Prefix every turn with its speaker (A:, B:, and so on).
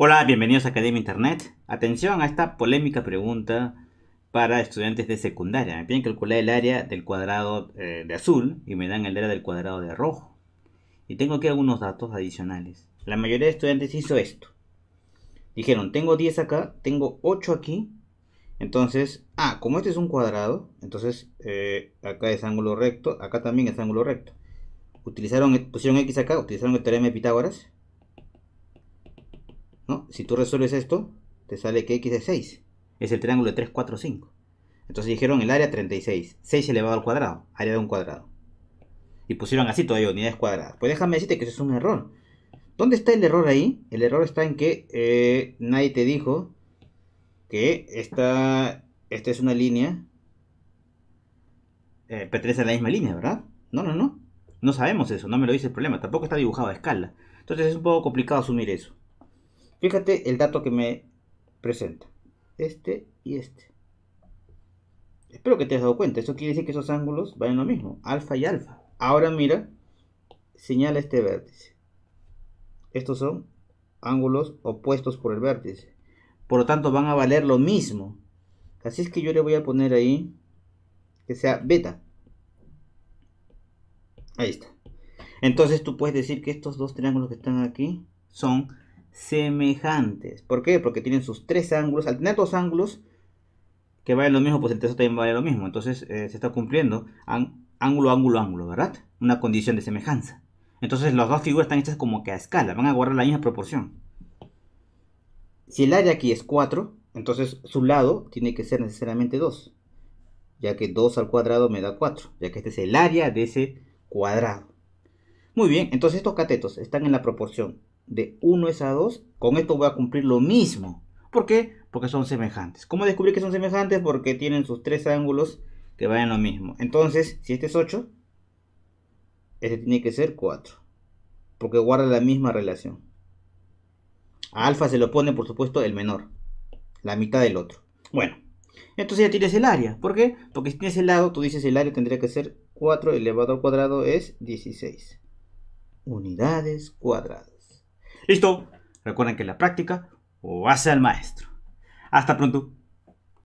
A: Hola, bienvenidos a Academia Internet. Atención a esta polémica pregunta para estudiantes de secundaria. Me piden calcular el área del cuadrado eh, de azul y me dan el área del cuadrado de rojo. Y tengo aquí algunos datos adicionales. La mayoría de estudiantes hizo esto. Dijeron, tengo 10 acá, tengo 8 aquí. Entonces, ah, como este es un cuadrado, entonces eh, acá es ángulo recto, acá también es ángulo recto. Utilizaron, pusieron X acá, utilizaron el teorema de Pitágoras si tú resuelves esto, te sale que x es 6. Es el triángulo de 3, 4, 5. Entonces dijeron el área 36, 6 elevado al cuadrado, área de un cuadrado. Y pusieron así todavía unidades cuadradas. Pues déjame decirte que eso es un error. ¿Dónde está el error ahí? El error está en que eh, nadie te dijo que esta, esta es una línea. Eh, pertenece a la misma línea, ¿verdad? No, no, no. No sabemos eso, no me lo dice el problema. Tampoco está dibujado a escala. Entonces es un poco complicado asumir eso. Fíjate el dato que me presenta. Este y este. Espero que te hayas dado cuenta. Eso quiere decir que esos ángulos valen lo mismo. Alfa y alfa. Ahora mira. Señala este vértice. Estos son ángulos opuestos por el vértice. Por lo tanto van a valer lo mismo. Así es que yo le voy a poner ahí que sea beta. Ahí está. Entonces tú puedes decir que estos dos triángulos que están aquí son semejantes. ¿Por qué? Porque tienen sus tres ángulos. Al tener dos ángulos que valen lo mismo, pues el tercero también vale lo mismo. Entonces eh, se está cumpliendo ángulo, ángulo, ángulo, ¿verdad? Una condición de semejanza. Entonces las dos figuras están hechas como que a escala, van a guardar la misma proporción. Si el área aquí es 4, entonces su lado tiene que ser necesariamente 2. Ya que 2 al cuadrado me da 4, ya que este es el área de ese cuadrado. Muy bien, entonces estos catetos están en la proporción de 1 es a 2, con esto voy a cumplir lo mismo. ¿Por qué? Porque son semejantes. ¿Cómo descubrí que son semejantes? Porque tienen sus tres ángulos que en lo mismo. Entonces, si este es 8, este tiene que ser 4. Porque guarda la misma relación. A alfa se lo pone, por supuesto, el menor. La mitad del otro. Bueno, entonces ya tienes el área. ¿Por qué? Porque si tienes el lado, tú dices el área tendría que ser 4 elevado al cuadrado es 16. Unidades cuadradas. Listo. Recuerden que la práctica o hace al maestro. Hasta pronto.